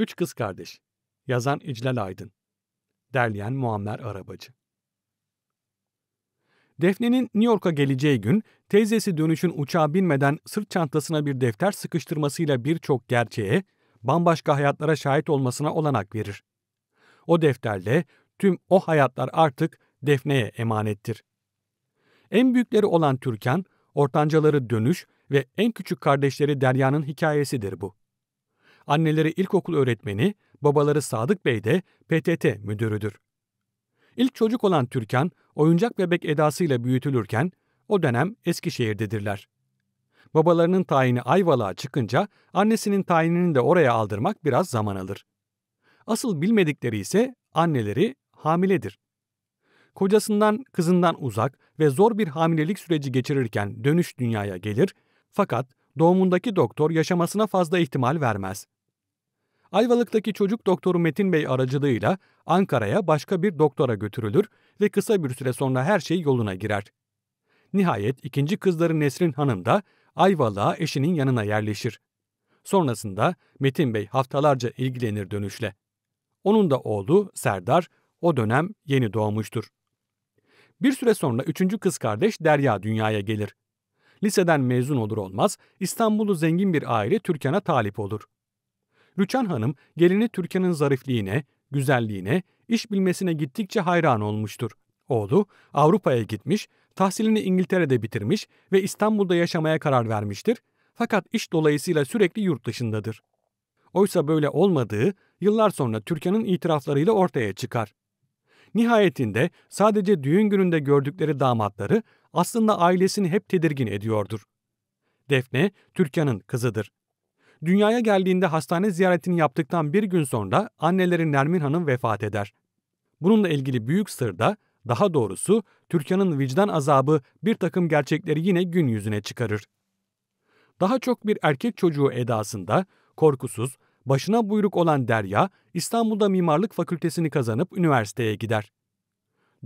Üç Kız Kardeş Yazan İclal Aydın Derleyen Muammer Arabacı Defne'nin New York'a geleceği gün teyzesi dönüşün uçağa binmeden sırt çantasına bir defter sıkıştırmasıyla birçok gerçeğe, bambaşka hayatlara şahit olmasına olanak verir. O defterle tüm o hayatlar artık Defne'ye emanettir. En büyükleri olan Türkan, ortancaları Dönüş ve en küçük kardeşleri Derya'nın hikayesidir bu. Anneleri ilkokul öğretmeni, babaları Sadık Bey de PTT müdürüdür. İlk çocuk olan Türkan, oyuncak bebek edasıyla büyütülürken o dönem Eskişehir'dedirler. Babalarının tayini Ayvalık'a çıkınca annesinin tayinini de oraya aldırmak biraz zaman alır. Asıl bilmedikleri ise anneleri hamiledir. Kocasından, kızından uzak ve zor bir hamilelik süreci geçirirken dönüş dünyaya gelir fakat doğumundaki doktor yaşamasına fazla ihtimal vermez. Ayvalık'taki çocuk doktoru Metin Bey aracılığıyla Ankara'ya başka bir doktora götürülür ve kısa bir süre sonra her şey yoluna girer. Nihayet ikinci kızları Nesrin Hanım da Ayvalık'a eşinin yanına yerleşir. Sonrasında Metin Bey haftalarca ilgilenir dönüşle. Onun da oğlu Serdar o dönem yeni doğmuştur. Bir süre sonra üçüncü kız kardeş Derya dünyaya gelir. Liseden mezun olur olmaz İstanbul'u zengin bir aile Türkan'a talip olur. Rüçhan Hanım gelini Türkan'ın zarifliğine, güzelliğine, iş bilmesine gittikçe hayran olmuştur. Oğlu Avrupa'ya gitmiş, tahsilini İngiltere'de bitirmiş ve İstanbul'da yaşamaya karar vermiştir fakat iş dolayısıyla sürekli yurt dışındadır. Oysa böyle olmadığı yıllar sonra Türkan'ın itiraflarıyla ortaya çıkar. Nihayetinde sadece düğün gününde gördükleri damatları aslında ailesini hep tedirgin ediyordur. Defne, Türkan'ın kızıdır. Dünyaya geldiğinde hastane ziyaretini yaptıktan bir gün sonra anneleri Nermin Hanım vefat eder. Bununla ilgili büyük sır da, daha doğrusu Türkan'ın vicdan azabı bir takım gerçekleri yine gün yüzüne çıkarır. Daha çok bir erkek çocuğu edasında, korkusuz, başına buyruk olan Derya, İstanbul'da mimarlık fakültesini kazanıp üniversiteye gider.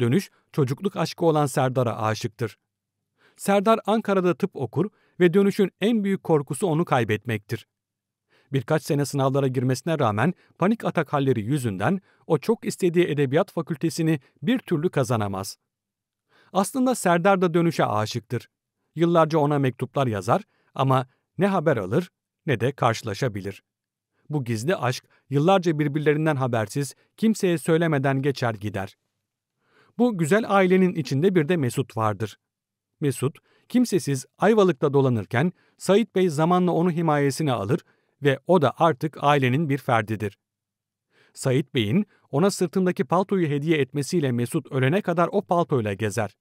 Dönüş, çocukluk aşkı olan Serdar'a aşıktır. Serdar Ankara'da tıp okur ve dönüşün en büyük korkusu onu kaybetmektir. Birkaç sene sınavlara girmesine rağmen panik atak halleri yüzünden o çok istediği edebiyat fakültesini bir türlü kazanamaz. Aslında Serdar da dönüşe aşıktır. Yıllarca ona mektuplar yazar ama ne haber alır ne de karşılaşabilir. Bu gizli aşk yıllarca birbirlerinden habersiz, kimseye söylemeden geçer gider. Bu güzel ailenin içinde bir de Mesut vardır. Mesut, kimsesiz Ayvalık'ta dolanırken Sait Bey zamanla onu himayesine alır ve o da artık ailenin bir ferdidir. Sait Bey'in ona sırtındaki paltoyu hediye etmesiyle Mesut ölene kadar o paltoyla gezer.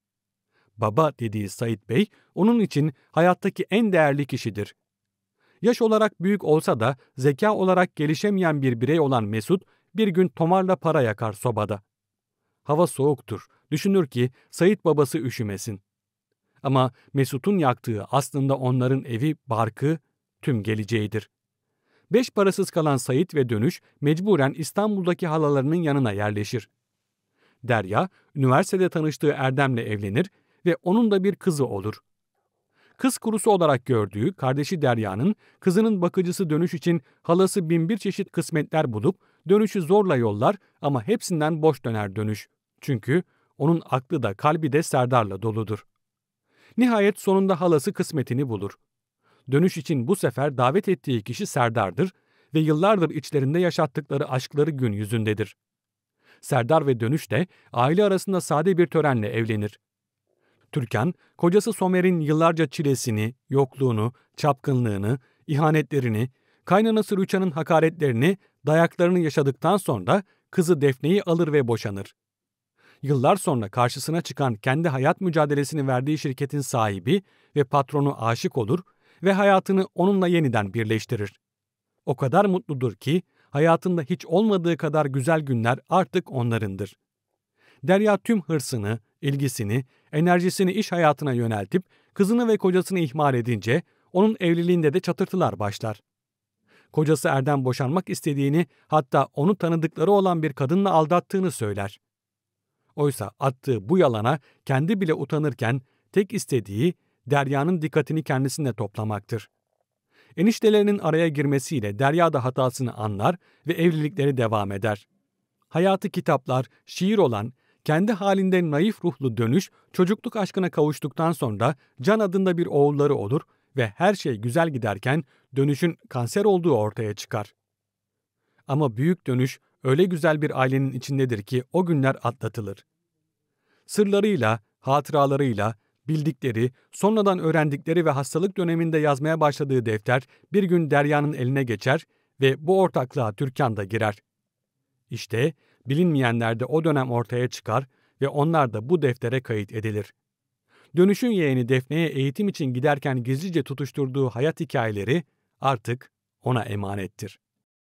Baba dediği Sait Bey onun için hayattaki en değerli kişidir. Yaş olarak büyük olsa da zeka olarak gelişemeyen bir birey olan Mesut bir gün tomarla para yakar sobada. Hava soğuktur. Düşünür ki Sait babası üşümesin. Ama Mesut'un yaktığı aslında onların evi, barkı, tüm geleceğidir. Beş parasız kalan Sait ve Dönüş mecburen İstanbul'daki halalarının yanına yerleşir. Derya, üniversitede tanıştığı Erdem'le evlenir ve onun da bir kızı olur. Kız kurusu olarak gördüğü kardeşi Derya'nın kızının bakıcısı dönüş için halası binbir çeşit kısmetler bulup dönüşü zorla yollar ama hepsinden boş döner dönüş. Çünkü onun aklı da kalbi de Serdar'la doludur. Nihayet sonunda halası kısmetini bulur. Dönüş için bu sefer davet ettiği kişi Serdar'dır ve yıllardır içlerinde yaşattıkları aşkları gün yüzündedir. Serdar ve Dönüş de aile arasında sade bir törenle evlenir. Türkan, kocası Somer'in yıllarca çilesini, yokluğunu, çapkınlığını, ihanetlerini, kaynanası Rüçhan'ın hakaretlerini, dayaklarını yaşadıktan sonra kızı Defne'yi alır ve boşanır. Yıllar sonra karşısına çıkan kendi hayat mücadelesini verdiği şirketin sahibi ve patronu aşık olur ve hayatını onunla yeniden birleştirir. O kadar mutludur ki hayatında hiç olmadığı kadar güzel günler artık onlarındır. Derya tüm hırsını, ilgisini, enerjisini iş hayatına yöneltip kızını ve kocasını ihmal edince onun evliliğinde de çatırtılar başlar. Kocası Erdem boşanmak istediğini hatta onu tanıdıkları olan bir kadınla aldattığını söyler. Oysa attığı bu yalana kendi bile utanırken tek istediği Derya'nın dikkatini kendisinde toplamaktır. Eniştelerinin araya girmesiyle Derya da hatasını anlar ve evlilikleri devam eder. Hayatı kitaplar, şiir olan, kendi halinde naif ruhlu dönüş, çocukluk aşkına kavuştuktan sonra Can adında bir oğulları olur ve her şey güzel giderken dönüşün kanser olduğu ortaya çıkar. Ama büyük dönüş öyle güzel bir ailenin içindedir ki o günler atlatılır. Sırlarıyla, hatıralarıyla, bildikleri, sonradan öğrendikleri ve hastalık döneminde yazmaya başladığı defter bir gün Derya'nın eline geçer ve bu ortaklığa Türkan da girer. İşte bilinmeyenler de o dönem ortaya çıkar ve onlar da bu deftere kayıt edilir. Dönüşün yeğeni Defne'ye eğitim için giderken gizlice tutuşturduğu hayat hikayeleri artık ona emanettir.